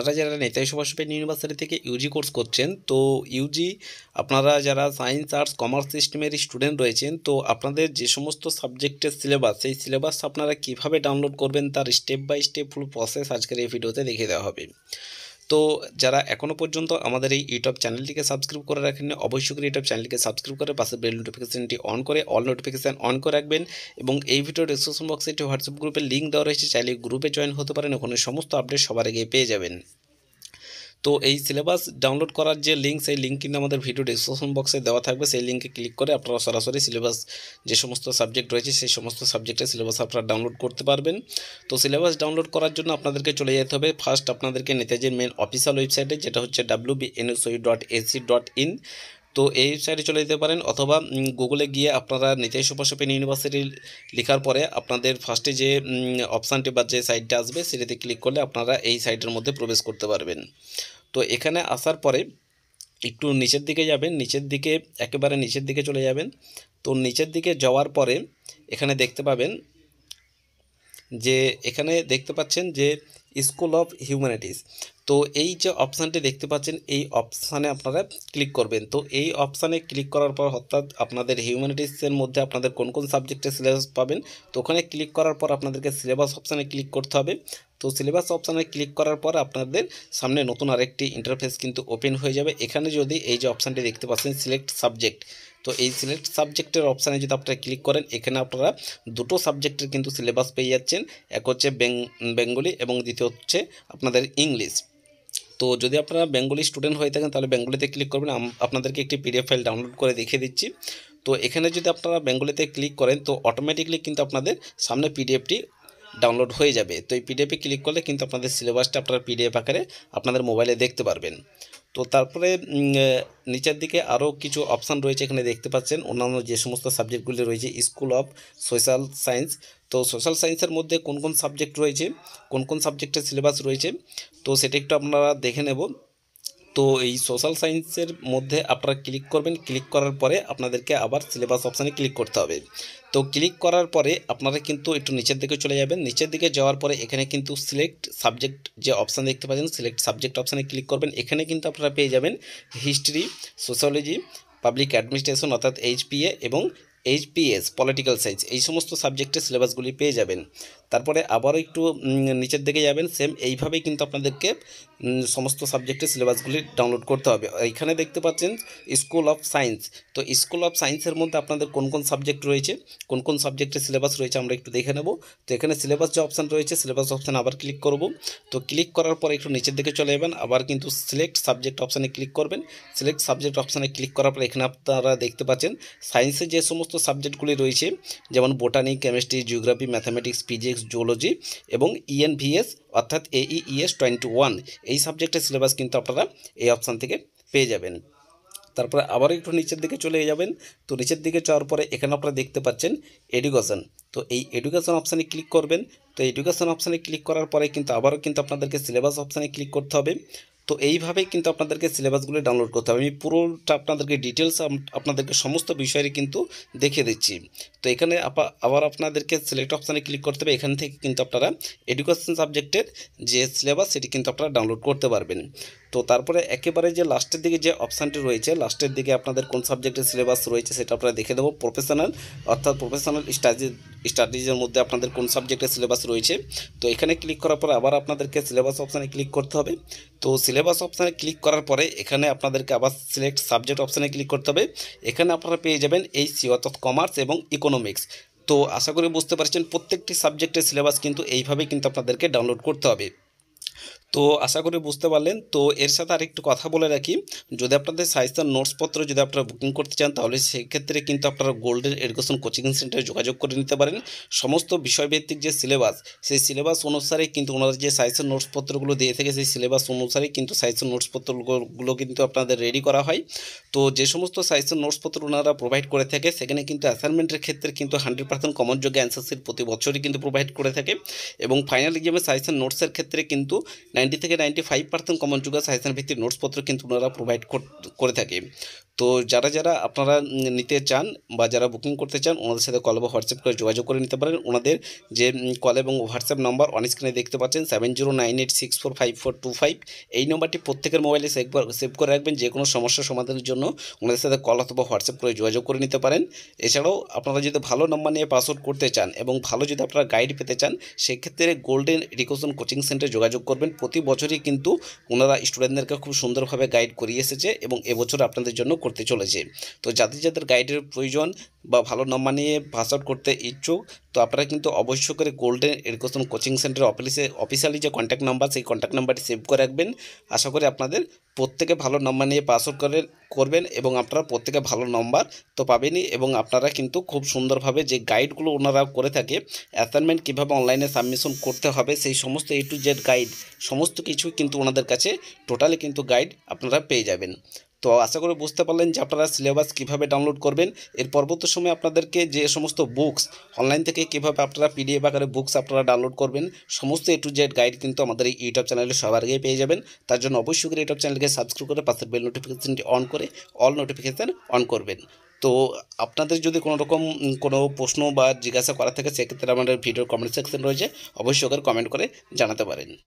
আপনারা যারা নেতাই সুভাষ ইউনিভার্সিটি থেকে ইউজি কোর্স করছেন তো ইউজি আপনারা যারা সায়েন্স আর্টস কমার্স সিস্টেমের স্টুডেন্ট রয়েছেন তো আপনাদের যে সমস্ত সাবজেক্টের সিলেবাস সেই সিলেবাস আপনারা কিভাবে ডাউনলোড করবেন তার step by step full process আজকের এই ভিডিওতে দেখে দেওয়া হবে তো যারা এখনও পর্যন্ত আমাদের এই ইউটিউব চ্যানেলটিকে সাবস্ক্রাইব করে রাখেন অবশ্যই করে ইউটিউব চ্যানেলটিকে সাবস্ক্রাইব করে পাশে বেল নোটিফিকেশানটি অন করে অল নোটিফিকেশান অন করে রাখবেন এবং এই ভিডিও ডিসক্রিপশন বক্সে একটি হোয়াটসঅ্যাপ গ্রুপের লিঙ্ক দেওয়া রয়েছে চাইলে গ্রুপে জয়েন হতে পারেন ওখানে সমস্ত আপডেট সবার আগে পেয়ে যাবেন তো এই সিলেবাস ডাউনলোড করার যে লিঙ্ক সেই লিঙ্ক কিন্তু আমাদের ভিডিও ডিসক্রিপশন বক্সে দেওয়া থাকবে সেই লিঙ্কে ক্লিক করে আপনারা সরাসরি সিলেবাস যে সমস্ত সাবজেক্ট রয়েছে সেই সমস্ত সাবজেক্টের সিলেবাস আপনারা ডাউনলোড করতে পারবেন তো সিলেবাস ডাউনলোড করার জন্য আপনাদেরকে চলে যেতে হবে ফার্স্ট আপনাদেরকে নেতাজির মেন অফিসিয়াল ওয়েবসাইটে যেটা হচ্ছে WB dot AC dot in তো এই ওয়েবসাইটে চলে যেতে পারেন অথবা গুগলে গিয়ে আপনারা নিতাই সুপার শপিং ইউনিভার্সিটি লেখার পরে আপনাদের ফার্স্টে যে অপশানটি বা যে সাইটটা আসবে সেটাতে ক্লিক করলে আপনারা এই সাইটের মধ্যে প্রবেশ করতে পারবেন তো এখানে আসার পরে একটু নিচের দিকে যাবেন নিচের দিকে একেবারে নিচের দিকে চলে যাবেন তো নিচের দিকে যাওয়ার পরে এখানে দেখতে পাবেন যে এখানে দেখতে পাচ্ছেন যে স্কুল অফ হিউম্যানিটিস তো এই যে অপশানটি দেখতে পাচ্ছেন এই অপশানে আপনারা ক্লিক করবেন তো এই অপশানে ক্লিক করার পর অর্থাৎ আপনাদের হিউম্যানিটিসের মধ্যে আপনাদের কোন কোন সাবজেক্টে সিলেবাস পাবেন তো ওখানে ক্লিক করার পর আপনাদেরকে সিলেবাস অপশানে ক্লিক করতে হবে তো সিলেবাস অপশানে ক্লিক করার পর আপনাদের সামনে নতুন আরেকটি ইন্টারফেস কিন্তু ওপেন হয়ে যাবে এখানে যদি এই যে অপশানটি দেখতে পাচ্ছেন সিলেক্ট সাবজেক্ট তো এই সিলেক্ট সাবজেক্টের অপশানে যদি আপনারা ক্লিক করেন এখানে আপনারা দুটো সাবজেক্টের কিন্তু সিলেবাস পেয়ে যাচ্ছেন এক হচ্ছে বেঙ্গলি এবং দ্বিতীয় হচ্ছে আপনাদের ইংলিশ তো যদি আপনারা বেঙ্গলি স্টুডেন্ট হয়ে থাকেন তাহলে বেঙ্গলিতে ক্লিক করবেন আপনাদেরকে একটি পিডিএফ ফাইল ডাউনলোড করে দেখিয়ে দিচ্ছি তো এখানে যদি আপনারা বেঙ্গলিতে ক্লিক করেন তো অটোমেটিকলি কিন্তু আপনাদের সামনে পিডিএফটি ডাউনলোড হয়ে যাবে তো এই পিডিএফে ক্লিক করলে কিন্তু আপনাদের সিলেবাসটা আপনারা পিডিএফ আকারে আপনাদের মোবাইলে দেখতে পারবেন তো তারপরে নিচের দিকে আরও কিছু অপশান রয়েছে এখানে দেখতে পাচ্ছেন অন্যান্য যে সমস্ত সাবজেক্টগুলি রয়েছে স্কুল অফ সোশ্যাল সায়েন্স তো সোশ্যাল সায়েন্সের মধ্যে কোন কোন সাবজেক্ট রয়েছে কোন কোন সাবজেক্টের সিলেবাস রয়েছে তো সেটা একটু আপনারা দেখে নেব তো এই সোশ্যাল সায়েন্সের মধ্যে আপনারা ক্লিক করবেন ক্লিক করার পরে আপনাদেরকে আবার সিলেবাস অপশানে ক্লিক করতে হবে তো ক্লিক করার পরে আপনারা কিন্তু একটু নিচের দিকে চলে যাবেন নিচের দিকে যাওয়ার পরে এখানে কিন্তু সিলেক্ট সাবজেক্ট যে অপশান দেখতে পাচ্ছেন সিলেক্ট সাবজেক্ট অপশানে ক্লিক করবেন এখানে কিন্তু আপনারা পেয়ে যাবেন হিস্ট্রি সোশ্যোলজি পাবলিক অ্যাডমিনিস্ট্রেশন অর্থাৎ এইচপিএ এবং এইচপিএস পলিটিক্যাল সায়েন্স এই সমস্ত সাবজেক্টের সিলেবাসগুলি পেয়ে যাবেন তারপরে আবারও একটু নিচের দিকে যাবেন সেম এইভাবেই কিন্তু আপনাদেরকে সমস্ত সাবজেক্টের সিলেবাসগুলি ডাউনলোড করতে হবে এইখানে দেখতে পাচ্ছেন স্কুল অফ সায়েন্স তো স্কুল অফ সায়েন্সের মধ্যে আপনাদের কোন কোন সাবজেক্ট রয়েছে কোন কোন সাবজেক্টের সিলেবাস রয়েছে আমরা একটু দেখে নেব তো এখানে সিলেবাস যে অপশান রয়েছে সিলেবাস অপশান আবার ক্লিক করব তো ক্লিক করার পর একটু নিচের দিকে চলে যাবেন আবার কিন্তু সিলেক্ট সাবজেক্ট অপশানে ক্লিক করবেন সিলেক্ট সাবজেক্ট অপশানে ক্লিক করার পর এখানে আপনারা দেখতে পাচ্ছেন সায়েন্সে যে সমস্ত সাবজেক্টগুলি রয়েছে যেমন botany chemistry geography mathematics physics economics zoology এবং ইএনভিএস e অর্থাৎ এইএস টোয়েন্টি ওয়ান এই সাবজেক্টের সিলেবাস কিন্তু আপনারা এই অপশান থেকে পেয়ে যাবেন তারপরে আবার একটু নিচের দিকে চলে যাবেন তো নিচের দিকে যাওয়ার পরে এখানে আপনারা দেখতে পাচ্ছেন এডুকেশন তো এই এডুকেশন অপশানে ক্লিক করবেন তো এডুকেশন অপশানে ক্লিক করার পরে কিন্তু আবারও কিন্তু আপনাদেরকে সিলেবাস অপশানে ক্লিক করতে হবে তো এইভাবেই কিন্তু আপনাদেরকে সিলেবাসগুলো ডাউনলোড করতে হবে আমি পুরোটা আপনাদেরকে ডিটেলস আপনাদেরকে সমস্ত বিষয়েরই কিন্তু দেখে দিচ্ছি তো এখানে আবার আপনাদেরকে সিলেক্ট অপশানে ক্লিক করতে হবে এখান থেকে কিন্তু আপনারা এডুকেশন সাবজেক্টের যে সিলেবাস সেটি কিন্তু আপনারা ডাউনলোড করতে পারবেন তো তারপরে একেবারে যে লাস্টের দিকে যে অপশানটি রয়েছে লাস্টের দিকে আপনাদের কোন সাবজেক্টের সিলেবাস রয়েছে সেটা আপনারা দেখে দেবো প্রফেশনাল অর্থাৎ প্রফেশনাল স্টাডি স্টাডিজের মধ্যে আপনাদের কোন সাবজেক্টের সিলেবাস রয়েছে তো এখানে ক্লিক করার পরে আবার আপনাদেরকে সিলেবাস অপশানে ক্লিক করতে হবে তো সিলেবাস অপশানে ক্লিক করার পরে এখানে আপনাদেরকে আবার সিলেক্ট সাবজেক্ট অপশানে ক্লিক করতে হবে এখানে আপনারা পেয়ে যাবেন এই সি অর্থাৎ কমার্স এবং ইকোনমিক্স তো আশা করি বুঝতে পারছেন প্রত্যেকটি সাবজেক্টের সিলেবাস কিন্তু এইভাবেই কিন্তু আপনাদেরকে ডাউনলোড করতে হবে তো আশা করি বুঝতে পারলেন তো এর সাথে আরেকটু কথা বলে রাখি যদি আপনাদের সাহিত্যের নোটসপত্র যদি আপনারা বুকিং করতে চান তাহলে সেক্ষেত্রে কিন্তু আপনারা গোল্ডেন এডুকেশন কোচিং সেন্টারে যোগাযোগ করে নিতে পারেন সমস্ত বিষয়ভিত্তিক যে সিলেবাস সেই সিলেবাস অনুসারে কিন্তু ওনারা যে সাহিত্যের নোটসপত্রগুলো দিয়ে থাকে সেই সিলেবাস অনুসারে কিন্তু সাহিত্যের নোটসপত্রগুলো কিন্তু আপনাদের রেডি করা হয় তো যে সমস্ত সাহিত্যের নোটসপত্র ওনারা প্রোভাইড করে থাকে সেখানে কিন্তু অ্যাসাইনমেন্টের ক্ষেত্রে কিন্তু হান্ড্রেড পার্সেন্ট কমন যোগ্য অ্যান্সার প্রতি বছরই কিন্তু প্রোভাইড করে থাকে এবং ফাইনাল এক্সামে সাহিত্যের নোটসের ক্ষেত্রে কিন্তু নাইনটি থেকে নাইনটি ফাইভ পার্সেন্ট কমন যুগাস হাইসেন ভিত্তিক নোটসপত্র কিন্তু ওনারা প্রোভাইড করে থাকে তো যারা যারা আপনারা নিতে চান বা যারা বুকিং করতে চান ওনাদের সাথে কল বা হোয়াটসঅ্যাপ করে যোগাযোগ করে নিতে পারেন ওনাদের যে কল এবং হোয়াটসঅ্যাপ নম্বর অন স্ক্রিনে দেখতে পাচ্ছেন seven zero nine eight six four five four two five এই নম্বরটি প্রত্যেকের মোবাইলে সেভ সেভ করে রাখবেন যে কোনো সমস্যা সমাধানের জন্য ওনাদের সাথে কল অথবা হোয়াটসঅ্যাপ করে যোগাযোগ করে নিতে পারেন এছাড়াও আপনারা যদি ভালো নম্বর নিয়ে পাসওয়ার্ড করতে চান এবং ভালো যদি আপনারা গাইড পেতে চান সেক্ষেত্রে গোল্ডেন এডুকেশন কোচিং সেন্টারে যোগাযোগ করবেন প্রতি বছরই কিন্তু ওনারা স্টুডেন্টদেরকে খুব সুন্দরভাবে গাইড করিয়ে এসেছে এবং এবছর আপনাদের জন্য করতে চলেছে তো যাদের যাদের গাইডের প্রয়োজন বা ভালো নম্বর নিয়ে পাস আউট করতে ইচ্ছুক তো আপনারা কিন্তু অবশ্য করে গোল্ডেন এডুকেশন কোচিং সেন্টার অফিসে অফিসিয়ালি যে কন্ট্যাক্ট নাম্বার সেই কন্ট্যাক্ট নাম্বারটি সেভ করে রাখবেন আশা করি আপনাদের প্রত্যেকে ভালো নম্বর নিয়ে পাস আউট করে করবেন এবং আপনারা প্রত্যেকে ভালো নম্বর তো পাবেনই এবং আপনারা কিন্তু খুব সুন্দরভাবে যে গাইডগুলো ওনারা করে থাকে অ্যাসাইনমেন্ট কীভাবে অনলাইনে সাবমিশন করতে হবে সেই সমস্ত এ টু জেড গাইড সমস্ত কিছু কিন্তু ওনাদের কাছে টোটালি কিন্তু গাইড আপনারা পেয়ে যাবেন তো আশা করি বুঝতে পারলেন যে আপনারা সিলেবাস কীভাবে ডাউনলোড করবেন এর পরবর্তী সময় আপনাদেরকে যে সমস্ত বুকস অনলাইন থেকে কীভাবে আপনারা পিডিএফ আকারে বুকস আপনারা ডাউনলোড করবেন সমস্ত এ টু জেড গাইড কিন্তু আমাদের এই ইউটিউব চ্যানেলে সবার আগে পেয়ে যাবেন তার জন্য অবশ্যই করে ইউটিউব চ্যানেলকে সাবস্ক্রাইব করে পাশের বেল নোটিফিকেশানটি অন করে অল নোটিফিকেশান অন করবেন তো আপনাদের যদি কোনো রকম কোনো প্রশ্ন বা জিজ্ঞাসা করা থাকে সেক্ষেত্রে আমাদের ভিডিও কমেন্ট সেকশন রয়েছে অবশ্যই ওখানে কমেন্ট করে জানাতে পারেন